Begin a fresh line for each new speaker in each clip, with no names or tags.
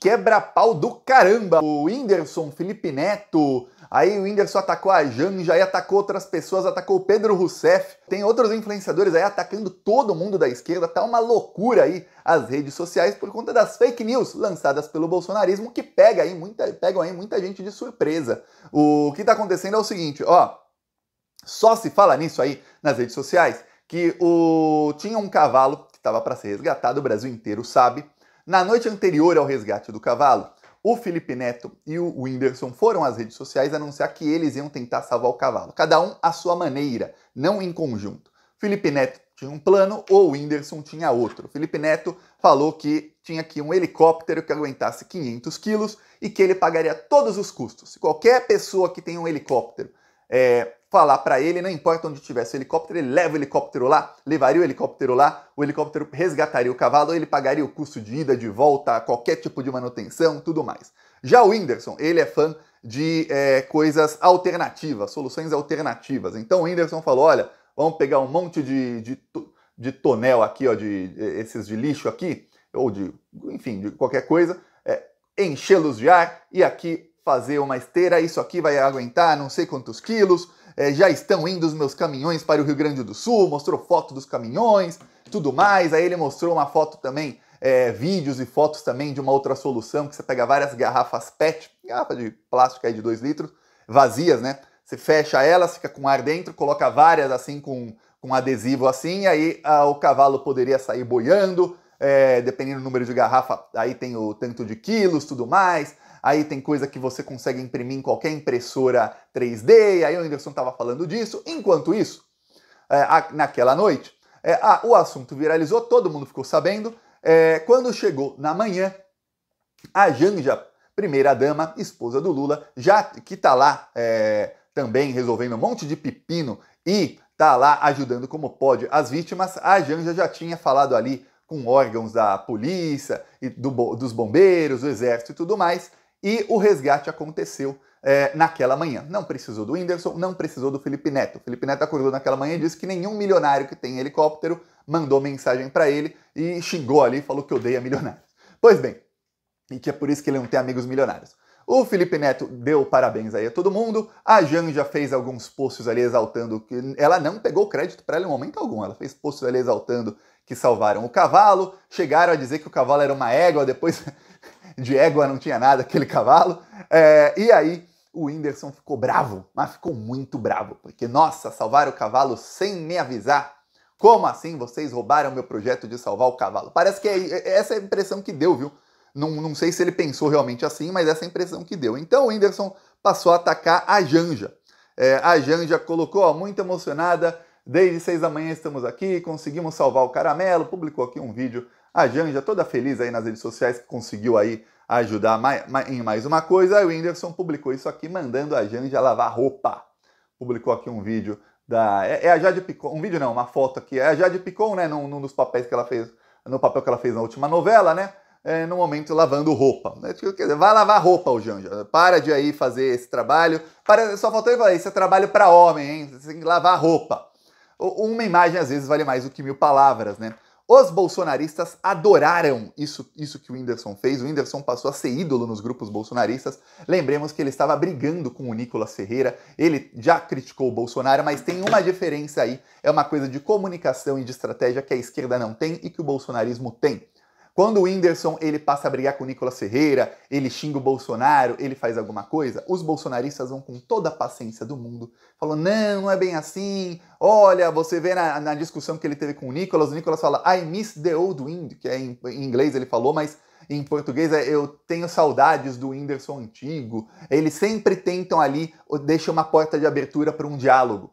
quebra-pau do caramba. O Whindersson, Felipe Neto, aí o Whindersson atacou a Janja, aí atacou outras pessoas, atacou o Pedro Rousseff. Tem outros influenciadores aí atacando todo mundo da esquerda. Tá uma loucura aí as redes sociais por conta das fake news lançadas pelo bolsonarismo que pega aí muita, pegam aí muita gente de surpresa. O que tá acontecendo é o seguinte, ó. Só se fala nisso aí nas redes sociais que o tinha um cavalo que estava para ser resgatado, o Brasil inteiro sabe na noite anterior ao resgate do cavalo, o Felipe Neto e o Whindersson foram às redes sociais anunciar que eles iam tentar salvar o cavalo, cada um à sua maneira, não em conjunto. Felipe Neto tinha um plano ou o Whindersson tinha outro. Felipe Neto falou que tinha aqui um helicóptero que aguentasse 500 quilos e que ele pagaria todos os custos. Se qualquer pessoa que tem um helicóptero é, falar para ele, não importa onde tivesse o helicóptero, ele leva o helicóptero lá, levaria o helicóptero lá, o helicóptero resgataria o cavalo, ele pagaria o custo de ida, de volta, qualquer tipo de manutenção, tudo mais. Já o Whindersson, ele é fã de é, coisas alternativas, soluções alternativas. Então o Whindersson falou, olha, vamos pegar um monte de, de, de tonel aqui, ó, de, de esses de lixo aqui, ou de, enfim, de qualquer coisa, é, enchê-los de ar e aqui fazer uma esteira, isso aqui vai aguentar não sei quantos quilos, é, já estão indo os meus caminhões para o Rio Grande do Sul, mostrou foto dos caminhões, tudo mais. Aí ele mostrou uma foto também, é, vídeos e fotos também de uma outra solução, que você pega várias garrafas PET, garrafa de plástico aí de 2 litros, vazias, né? Você fecha elas, fica com ar dentro, coloca várias assim com, com adesivo assim, aí a, ah, o cavalo poderia sair boiando, é, dependendo do número de garrafa, aí tem o tanto de quilos, tudo mais aí tem coisa que você consegue imprimir em qualquer impressora 3D, aí o Anderson estava falando disso. Enquanto isso, é, a, naquela noite, é, a, o assunto viralizou, todo mundo ficou sabendo. É, quando chegou na manhã, a Janja, primeira-dama, esposa do Lula, já que está lá é, também resolvendo um monte de pepino e está lá ajudando como pode as vítimas, a Janja já tinha falado ali com órgãos da polícia e do, dos bombeiros, do exército e tudo mais, e o resgate aconteceu é, naquela manhã. Não precisou do Whindersson, não precisou do Felipe Neto. O Felipe Neto acordou naquela manhã e disse que nenhum milionário que tem helicóptero mandou mensagem para ele e xingou ali e falou que odeia milionários. Pois bem, e que é por isso que ele não tem amigos milionários. O Felipe Neto deu parabéns aí a todo mundo. A Jan já fez alguns posts ali exaltando que ela não pegou crédito para ela em momento algum. Ela fez posts ali exaltando que salvaram o cavalo, chegaram a dizer que o cavalo era uma égua, depois de égua não tinha nada aquele cavalo. É, e aí o Whindersson ficou bravo, mas ficou muito bravo, porque, nossa, salvaram o cavalo sem me avisar. Como assim vocês roubaram meu projeto de salvar o cavalo? Parece que é, é, é essa é a impressão que deu, viu? Não, não sei se ele pensou realmente assim, mas essa é a impressão que deu. Então o Whindersson passou a atacar a Janja. É, a Janja colocou, ó, muito emocionada, desde seis da manhã estamos aqui, conseguimos salvar o caramelo, publicou aqui um vídeo a ah, Janja toda feliz aí nas redes sociais que conseguiu aí ajudar em mais uma coisa. Aí o Whindersson publicou isso aqui mandando a Janja lavar roupa. Publicou aqui um vídeo da é, é, a Jade Picon, um vídeo não, uma foto aqui. É a Jade Picon, né, num, num dos papéis que ela fez, no papel que ela fez na última novela, né? É, no momento lavando roupa. É, tipo, quer dizer, vai lavar roupa, o Janja. Para de aí fazer esse trabalho. Para, só faltou ele falar, isso é trabalho para homem, hein? Você tem que lavar roupa. Uma imagem às vezes vale mais do que mil palavras, né? Os bolsonaristas adoraram isso, isso que o Whindersson fez. O Whindersson passou a ser ídolo nos grupos bolsonaristas. Lembremos que ele estava brigando com o Nicolas Ferreira. Ele já criticou o Bolsonaro, mas tem uma diferença aí. É uma coisa de comunicação e de estratégia que a esquerda não tem e que o bolsonarismo tem. Quando o Whindersson ele passa a brigar com o Nicolas Ferreira, ele xinga o Bolsonaro, ele faz alguma coisa, os bolsonaristas vão com toda a paciência do mundo, falam, não, não é bem assim, olha, você vê na, na discussão que ele teve com o Nicolas, o Nicolas fala, I miss the old wind, que é em, em inglês ele falou, mas em português é eu tenho saudades do Whindersson antigo. Eles sempre tentam ali, deixa uma porta de abertura para um diálogo.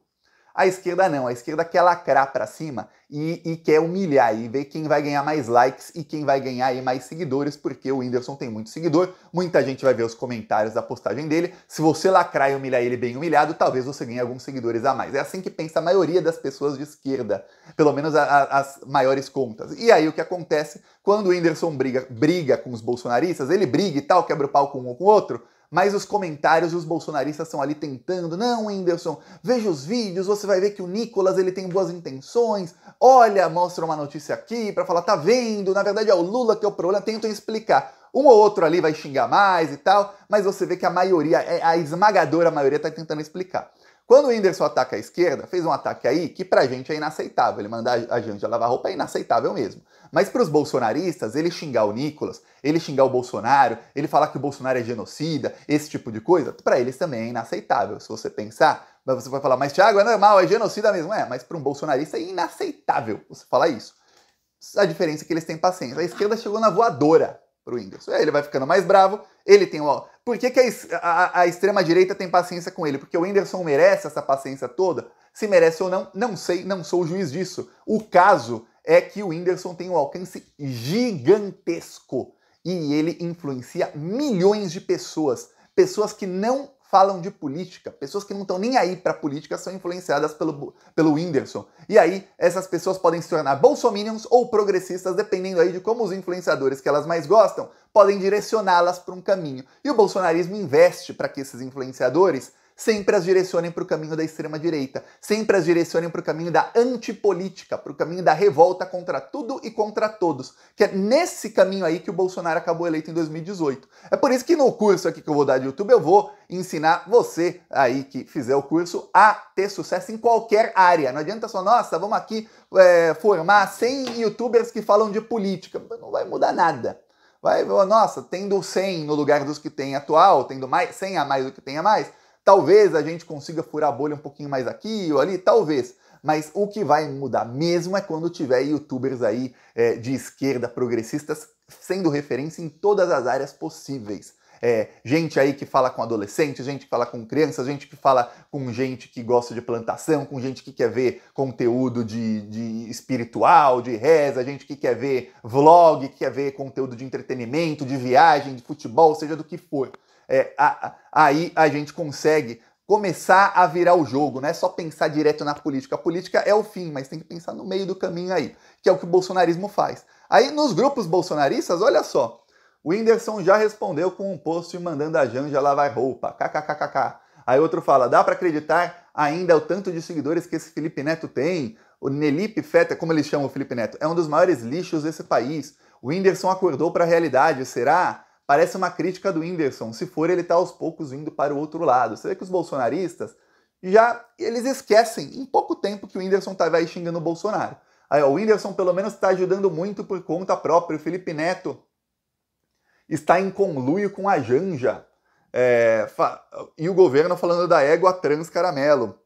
A esquerda não, a esquerda quer lacrar para cima e, e, quer humilhar e ver quem vai ganhar mais likes e quem vai ganhar mais seguidores, porque o Whindersson tem muito seguidor, muita gente vai ver os comentários da postagem dele. Se você lacrar e humilhar ele bem humilhado, talvez você ganhe alguns seguidores a mais. É assim que pensa a maioria das pessoas de esquerda, pelo menos a, a, as maiores contas. E aí o que acontece quando o Whindersson briga, briga com os bolsonaristas, ele briga e tal, quebra o pau com um ou com o outro mas os comentários e os bolsonaristas estão ali tentando. Não, Whindersson, veja os vídeos, você vai ver que o Nicolas ele tem boas intenções. Olha, mostra uma notícia aqui para falar, tá vendo? Na verdade é o Lula que é o problema. Tentam explicar. Um ou outro ali vai xingar mais e tal, mas você vê que a maioria, é, a esmagadora maioria, tá tentando explicar. Quando o Whindersson ataca a esquerda, fez um ataque aí que pra gente é inaceitável. Ele mandar a Janja lavar roupa é inaceitável mesmo. Mas para os bolsonaristas, ele xingar o Nicolas, ele xingar o Bolsonaro, ele falar que o Bolsonaro é genocida, esse tipo de coisa, para eles também é inaceitável. Se você pensar, você vai falar, mas Thiago, é normal, é genocida mesmo. É, mas para um bolsonarista é inaceitável você falar isso. A diferença é que eles têm paciência. A esquerda chegou na voadora para o Whindersson. Aí ele vai ficando mais bravo, ele tem o... Por que, que a, a, a extrema-direita tem paciência com ele? Porque o Whindersson merece essa paciência toda? Se merece ou não, não sei, não sou o juiz disso. O caso é que o Whindersson tem um alcance gigantesco e ele influencia milhões de pessoas. Pessoas que não falam de política. Pessoas que não estão nem aí para política são influenciadas pelo, pelo Whindersson. E aí, essas pessoas podem se tornar bolsominions ou progressistas, dependendo aí de como os influenciadores que elas mais gostam podem direcioná-las para um caminho. E o bolsonarismo investe para que esses influenciadores sempre as direcionem para o caminho da extrema-direita, sempre as direcionem para o caminho da antipolítica, para o caminho da revolta contra tudo e contra todos, que é nesse caminho aí que o Bolsonaro acabou eleito em 2018. É por isso que no curso aqui que eu vou dar de YouTube, eu vou ensinar você aí que fizer o curso a ter sucesso em qualquer área. Não adianta só, nossa, vamos aqui é, formar 100 youtubers que falam de política. Não vai mudar nada. Vai, nossa, tendo 100 no lugar dos que tem atual, tendo mais, 100 a mais do que tem a mais, Talvez a gente consiga furar a bolha um pouquinho mais aqui ou ali, talvez. Mas o que vai mudar mesmo é quando tiver youtubers aí é, de esquerda progressistas sendo referência em todas as áreas possíveis. É, gente aí que fala com adolescentes, gente que fala com crianças, gente que fala com gente que gosta de plantação, com gente que quer ver conteúdo de, de espiritual, de reza, gente que quer ver vlog, que quer ver conteúdo de entretenimento, de viagem, de futebol, seja do que for é, a, a, aí a gente consegue começar a virar o jogo, não é só pensar direto na política. A política é o fim, mas tem que pensar no meio do caminho aí, que é o que o bolsonarismo faz. Aí nos grupos bolsonaristas, olha só, o Whindersson já respondeu com um post mandando a Janja lavar roupa, kkkk. Aí outro fala, dá para acreditar ainda o tanto de seguidores que esse Felipe Neto tem, o Nelipe Feta, como eles chamam o Felipe Neto, é um dos maiores lixos desse país. O Whindersson acordou para a realidade, será? Parece uma crítica do Whindersson. Se for, ele está aos poucos indo para o outro lado. Você vê que os bolsonaristas já eles esquecem em pouco tempo que o Whindersson estava aí xingando o Bolsonaro. Aí, ó, o Whindersson pelo menos está ajudando muito por conta própria. O Felipe Neto está em conluio com a Janja. É, e o governo falando da égua trans caramelo.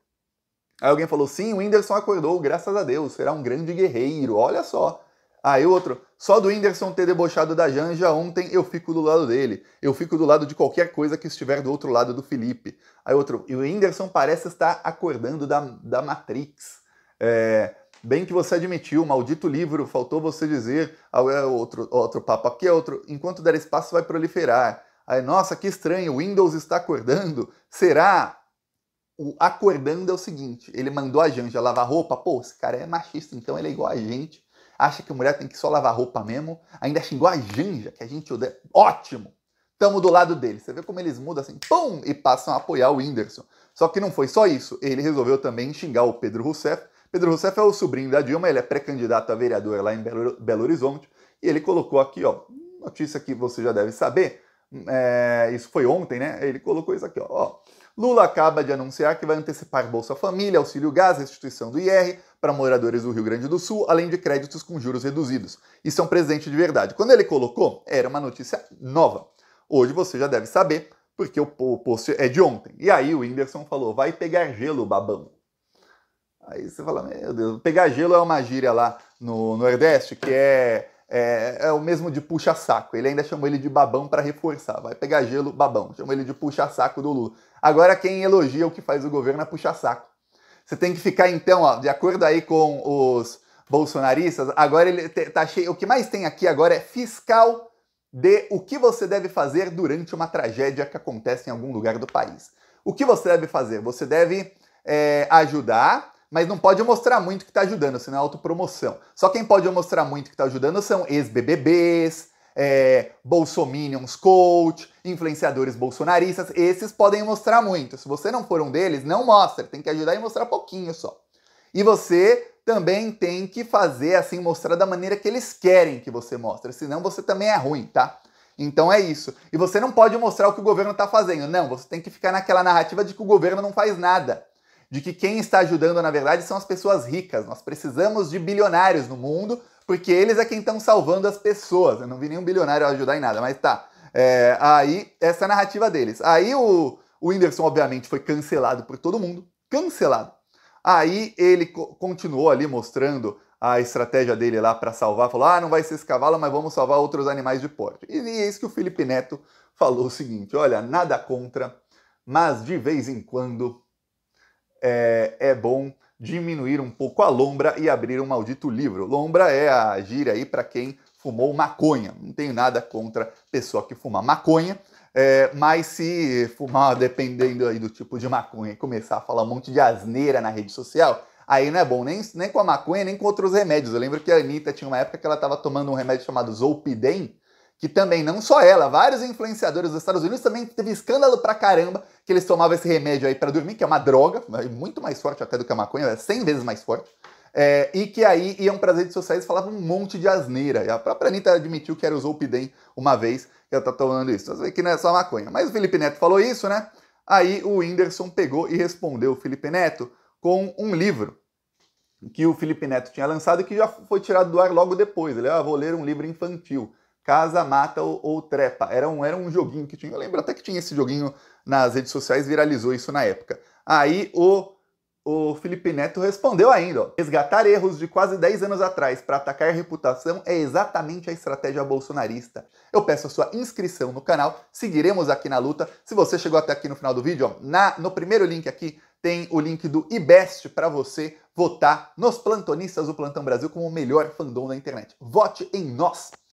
Aí alguém falou: sim, o Whindersson acordou, graças a Deus, será um grande guerreiro. Olha só. Aí ah, outro, só do Whindersson ter debochado da Janja ontem, eu fico do lado dele. Eu fico do lado de qualquer coisa que estiver do outro lado do Felipe. Aí outro, e o Whindersson parece estar acordando da, da Matrix. É, bem que você admitiu, maldito livro, faltou você dizer. Ah, é outro, outro papo aqui, é outro, enquanto der espaço vai proliferar. Aí, nossa, que estranho, o Windows está acordando. Será? O acordando é o seguinte, ele mandou a Janja lavar roupa. Pô, esse cara é machista, então ele é igual a gente acha que mulher tem que só lavar roupa mesmo, ainda xingou a Janja, que a gente odeia. Ótimo! Tamo do lado dele. Você vê como eles mudam assim, pum, e passam a apoiar o Whindersson. Só que não foi só isso, ele resolveu também xingar o Pedro Rousseff. Pedro Rousseff é o sobrinho da Dilma, ele é pré-candidato a vereador lá em Belo, Belo Horizonte, e ele colocou aqui, ó, notícia que você já deve saber, hum, é, isso foi ontem, né? Ele colocou isso aqui, ó. ó Lula acaba de anunciar que vai antecipar Bolsa Família, Auxílio Gás, restituição do IR para moradores do Rio Grande do Sul, além de créditos com juros reduzidos. Isso é um presente de verdade. Quando ele colocou, era uma notícia nova. Hoje você já deve saber, porque o post é de ontem. E aí o Whindersson falou: vai pegar gelo, babão. Aí você fala: meu Deus, pegar gelo é uma gíria lá no Nordeste que é é, é o mesmo de puxa-saco. Ele ainda chamou ele de babão para reforçar. Vai pegar gelo, babão. Chamou ele de puxa-saco do Lula. Agora, quem elogia o que faz o governo é puxa-saco. Você tem que ficar, então, ó, de acordo aí com os bolsonaristas, agora ele tá cheio. O que mais tem aqui agora é fiscal de o que você deve fazer durante uma tragédia que acontece em algum lugar do país. O que você deve fazer? Você deve é, ajudar, mas não pode mostrar muito que está ajudando, senão é autopromoção. Só quem pode mostrar muito que está ajudando são ex-BBBs, é, bolsominions coach, influenciadores bolsonaristas. Esses podem mostrar muito. Se você não for um deles, não mostra. Tem que ajudar e mostrar pouquinho só. E você também tem que fazer assim, mostrar da maneira que eles querem que você mostre, senão você também é ruim, tá? Então é isso. E você não pode mostrar o que o governo está fazendo. Não, você tem que ficar naquela narrativa de que o governo não faz nada de que quem está ajudando, na verdade, são as pessoas ricas. Nós precisamos de bilionários no mundo, porque eles é quem estão salvando as pessoas. Eu não vi nenhum bilionário ajudar em nada, mas tá. É, aí, essa é a narrativa deles. Aí o, o Whindersson, obviamente, foi cancelado por todo mundo. Cancelado. Aí ele co continuou ali mostrando a estratégia dele lá para salvar, falou: ah, não vai ser esse cavalo, mas vamos salvar outros animais de porte. E é isso que o Felipe Neto falou o seguinte: olha, nada contra, mas de vez em quando é, é bom diminuir um pouco a lombra e abrir um maldito livro. Lombra é a gíria aí para quem fumou maconha. Não tenho nada contra pessoa que fuma maconha, é, mas se fumar, dependendo aí do tipo de maconha, e começar a falar um monte de asneira na rede social, aí não é bom nem, nem com a maconha, nem com outros remédios. Eu lembro que a Anitta tinha uma época que ela estava tomando um remédio chamado Zolpidem, que também, não só ela, vários influenciadores dos Estados Unidos também teve escândalo pra caramba que eles tomavam esse remédio aí para dormir, que é uma droga, é muito mais forte até do que a maconha, é 100 vezes mais forte. É, e que aí iam para as redes sociais e falavam um monte de asneira. E a própria Anitta admitiu que era usou o Pidem uma vez que ela tá tomando isso. vê que não é só maconha. Mas o Felipe Neto falou isso, né? Aí o Whindersson pegou e respondeu o Felipe Neto com um livro que o Felipe Neto tinha lançado e que já foi tirado do ar logo depois. Ele, ah, vou ler um livro infantil casa, mata ou, ou, trepa. Era um, era um joguinho que tinha. Eu lembro até que tinha esse joguinho nas redes sociais, viralizou isso na época. Aí o, o Felipe Neto respondeu ainda: ó, resgatar erros de quase 10 anos atrás para atacar a reputação é exatamente a estratégia bolsonarista. Eu peço a sua inscrição no canal, seguiremos aqui na luta. Se você chegou até aqui no final do vídeo, ó, na, no primeiro link aqui tem o link do IBEST para você votar nos plantonistas do Plantão Brasil como o melhor fandom da internet. Vote em nós!